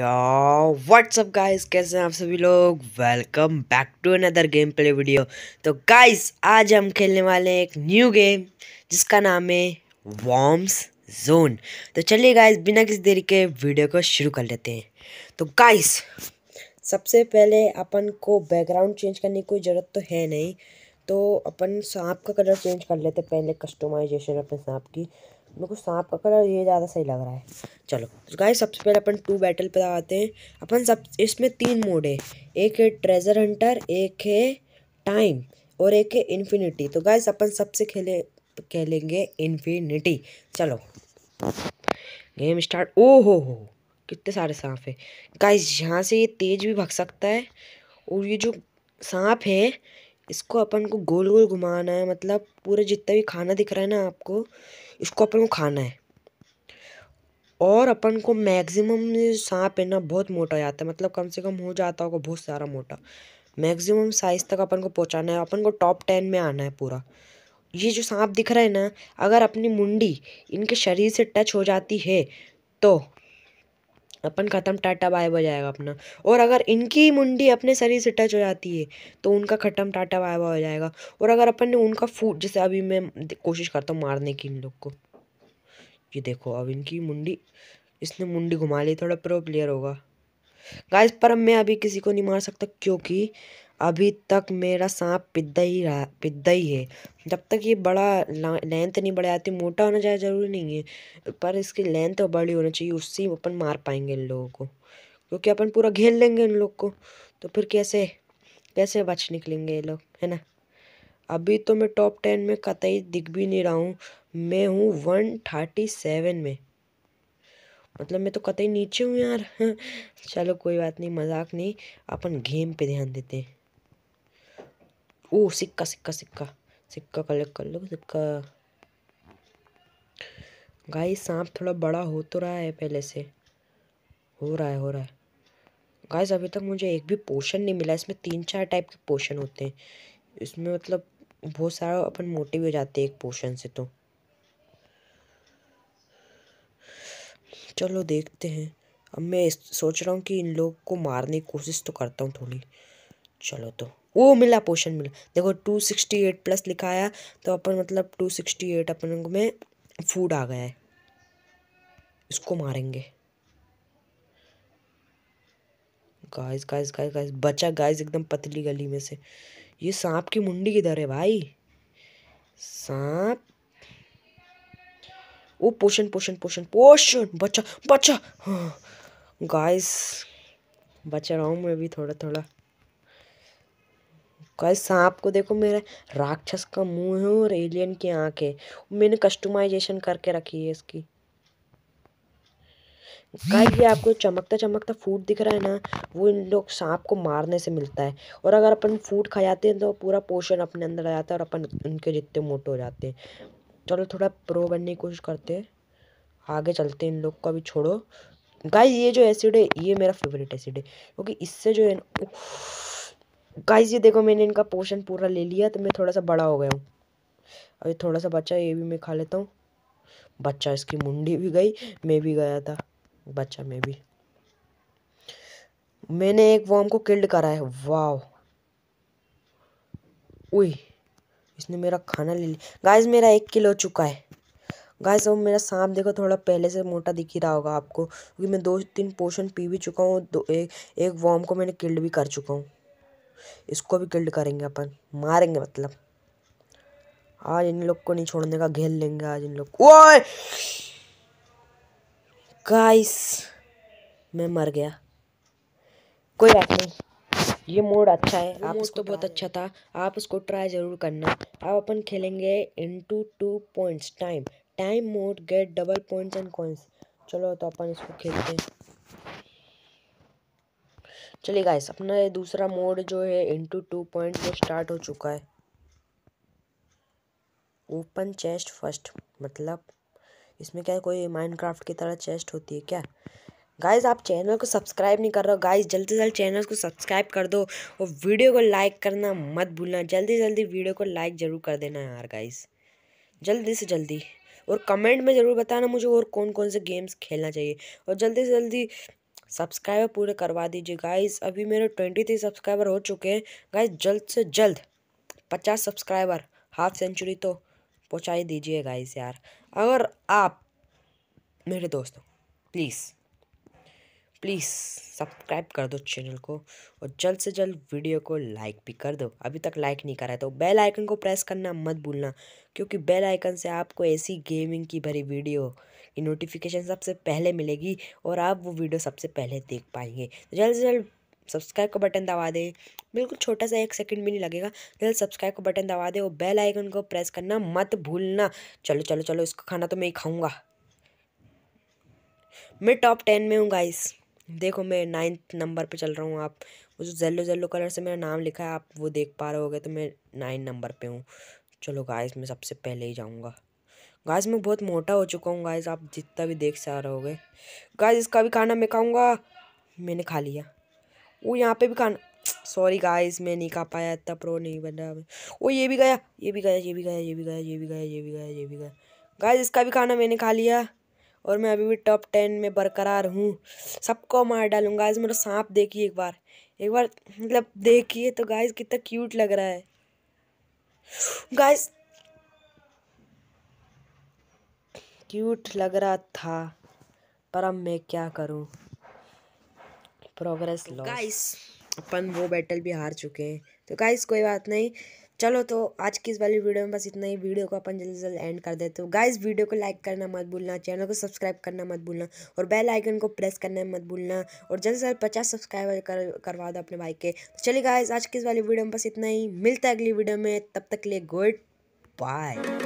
WhatsApp guys कैसे हैं आप सभी लोग welcome back to another game play video तो गाइस आज हम खेलने वाले हैं एक न्यू गेम जिसका नाम है वॉम्स जोन तो चलिए गाइस बिना किसी देरी के वीडियो को शुरू कर लेते हैं तो गाइस सबसे पहले अपन को बैकग्राउंड चेंज करने की कोई ज़रूरत तो है नहीं तो अपन सांप का कलर चेंज कर लेते पहले कस्टमाइजेशन अपने सांप की मेरे को सांप का कलर ये ज़्यादा सही लग रहा है चलो तो सबसे पहले अपन टू बैटल पे आते हैं अपन सब इसमें तीन मोड है एक है ट्रेजर हंटर एक है टाइम और एक है इन्फिनिटी तो गाय अपन सबसे खेले खेलेंगे इन्फिनिटी चलो गेम स्टार्ट ओ हो हो कितने सारे सांप है गाइस यहाँ से ये तेज भी भग सकता है और ये जो सांप है इसको अपन को गोल गोल घुमाना है मतलब पूरा जितना भी खाना दिख रहा है ना आपको इसको अपन को खाना है और अपन को मैक्सिमम सांप है ना बहुत मोटा जाता है मतलब कम से कम हो जाता होगा बहुत सारा मोटा मैक्सिमम साइज़ तक अपन को पहुंचाना है अपन को टॉप टेन में आना है पूरा ये जो सांप दिख रहा है ना अगर अपनी मुंडी इनके शरीर से टच हो जाती है तो अपन ख़त्म टाटा बाय हो जाएगा अपना और अगर इनकी मुंडी अपने शरीर से टच हो जाती है तो उनका ख़त्म टाटा बाय हो जाएगा और अगर अपन ने उनका फूट जैसे अभी मैं कोशिश करता हूँ मारने की इन लोग को ये देखो अब इनकी मुंडी इसने मुंडी घुमा ली थोड़ा प्रो प्लेयर होगा गाइस पर मैं अभी किसी को नहीं मार सकता क्योंकि अभी तक मेरा सांप पिद्दा ही रहा पिद्दा ही है जब तक ये बड़ा लेंथ नहीं बढ़ जाती तो मोटा होना चाहिए ज़रूरी नहीं है पर इसकी लेंथ बड़ी होनी चाहिए उससे अपन मार पाएंगे इन लोगों को क्योंकि अपन पूरा घेर लेंगे इन लोग को तो फिर कैसे कैसे बच निकलेंगे ये लोग है ना अभी तो मैं टॉप टेन में कतई दिख भी नहीं रहा हूँ मैं हूँ वन थर्टी सेवन में मतलब मैं तो कतई नीचे हूँ यार चलो कोई बात नहीं मजाक नहीं अपन गेम पे ध्यान देते हैं ओ सिक्का सिक्का सिक्का सिक्का कलेक्ट कर लो सिक्का गाय सांप थोड़ा बड़ा हो तो रहा है पहले से हो रहा है हो रहा है गाइस अभी तक मुझे एक भी पोशन नहीं मिला इसमें तीन चार टाइप के पोशन होते हैं इसमें मतलब बहुत सारा अपन मोटिव हो जाते हैं एक पोशन से तो चलो देखते हैं अब मैं सोच रहा हूँ कि इन लोग को मारने की कोशिश तो करता हूँ थोड़ी चलो तो वो मिला पोषण मिला देखो टू सिक्सटी एट प्लस लिखा आया तो अपन मतलब टू सिक्सटी एट अपन में फूड आ गया है इसको मारेंगे गाइस गाइस गाइस गाइस बचा गाइस एकदम पतली गली में से ये सांप की मुंडी किधर है भाई सांप ओ पोषण पोषण पोषण पोषण बचा बचा हाँ गाइस बचा रहा हूँ मैं भी थोड़ा थोड़ा कैसे सांप को देखो मेरे राक्षस का मुंह है और एलियन की आंखें मैंने कस्टमाइजेशन करके रखी है इसकी गाइस ये आपको चमकता चमकता फूड दिख रहा है ना वो इन लोग सांप को मारने से मिलता है और अगर अपन फूड खा जाते हैं तो पूरा पोषण अपने अंदर आ जाता है और अपन उनके जितने मोटे हो जाते हैं चलो थोड़ा प्रो बनने की कोशिश करते हैं आगे चलते हैं इन लोग को अभी छोड़ो गाय ये जो एसिड है ये मेरा फेवरेट एसिड है क्योंकि इससे जो है ना गाइस ये देखो मैंने इनका पोर्शन पूरा ले लिया तो मैं थोड़ा सा बड़ा हो गया हूँ अभी थोड़ा सा बच्चा ये भी मैं खा लेता हूँ बच्चा इसकी मुंडी भी गई मैं भी गया था बच्चा मैं भी मैंने एक वॉम को किल्ड करा है वाह उई इसने मेरा खाना ले लिया गाइस मेरा एक किलो चुका है गाइस अब मेरा सांप देखो थोड़ा पहले से मोटा दिख ही रहा होगा आपको क्योंकि मैं दो तीन पोशन पी भी चुका हूँ दो एक एक वॉम को मैंने किल्ड भी कर चुका हूँ इसको भी किल्ड करेंगे अपन मारेंगे मतलब आज इन लोग को नहीं छोड़ने का घेर लेंगे आज इन लोग गाइस मैं मर गया कोई बात नहीं ये मोड अच्छा है आप मोड तो बहुत अच्छा था आप उसको ट्राई ज़रूर करना अब अपन खेलेंगे into two points time time mode get double points and coins चलो तो अपन इसको खेलते हैं चलिए गाइस अपना ये दूसरा मोड जो है इंटू टू पॉइंट वो स्टार्ट हो चुका है ओपन चेस्ट फर्स्ट मतलब इसमें क्या कोई माइनक्राफ्ट की तरह चेस्ट होती है क्या गाइज आप चैनल को सब्सक्राइब नहीं कर रहे हो गाइज जल्दी से जल्दी चैनल को सब्सक्राइब कर दो और वीडियो को लाइक करना मत भूलना जल्दी से जल्दी वीडियो को लाइक ज़रूर कर देना यार गाइज जल्दी से जल्दी और कमेंट में ज़रूर बताना मुझे और कौन कौन से गेम्स खेलना चाहिए और जल्दी से जल्दी सब्सक्राइबर पूरे करवा दीजिए गाइस अभी मेरे ट्वेंटी थ्री सब्सक्राइबर हो चुके हैं गाइस जल्द से जल्द पचास सब्सक्राइबर हाफ सेंचुरी तो पहुँचा ही दीजिए गाइस यार अगर आप मेरे दोस्तों प्लीज़ प्लीज़ सब्सक्राइब कर दो चैनल को और जल्द से जल्द वीडियो को लाइक भी कर दो अभी तक लाइक नहीं करा है तो बेल आइकन को प्रेस करना मत भूलना क्योंकि बेल आइकन से आपको ऐसी गेमिंग की भरी वीडियो नोटिफिकेशन सबसे पहले मिलेगी और आप वो वीडियो सबसे पहले देख पाएंगे तो जल्द से जल्द सब्सक्राइब का बटन दबा दें बिल्कुल छोटा सा एक सेकंड भी नहीं लगेगा जल्द सब्सक्राइब का बटन दबा दें और बेल आइकन को प्रेस करना मत भूलना चलो चलो चलो इसका खाना तो मैं ही खाऊँगा मैं टॉप टेन में हूँ गाइस देखो मैं नाइन्थ नंबर पे चल रहा हूँ आप वो जो जेलो कलर से मेरा नाम लिखा है आप वो देख पा रहे हो तो मैं नाइन नंबर पर हूँ चलो गाइस मैं सबसे पहले ही जाऊँगा गाइस मैं बहुत मोटा हो चुका हूँ गाइस आप जितना भी देख से आ रहोगे गाइस इसका भी खाना मैं खाऊंगा मैंने खा लिया वो यहाँ पे भी खाना सॉरी गाइस मैं नहीं खा पाया इतना प्रो नहीं बना वो ये भी गया ये भी गया ये भी गया ये भी गया ये भी गया ये भी गया ये भी गया गाइस इसका भी खाना मैंने खा लिया और मैं अभी भी टॉप टेन में बरकरार हूँ सबको मार डालूँ गाइस मेरा सांप देखिए एक बार एक बार मतलब देखिए तो गाइज कितना क्यूट लग रहा है गाइज क्यूट लग रहा था पर अब मैं क्या करूँ प्रोग्रेस गाइस अपन वो बैटल भी हार चुके हैं तो गाइस कोई बात नहीं चलो तो आज की इस वाली वीडियो में बस इतना ही वीडियो को अपन जल्दी जल्दी एंड कर देते हो गाइस वीडियो को लाइक करना मत भूलना चैनल को सब्सक्राइब करना मत भूलना और बेल आइकन को प्रेस करना मत भूलना और जल्द से जल्द पचास सब्सक्राइबर कर, करवा दो अपने भाई के तो चलिए गाइस आज की इस वाली वीडियो में बस इतना ही मिलता है अगली वीडियो में तब तक के लिए गुड बाय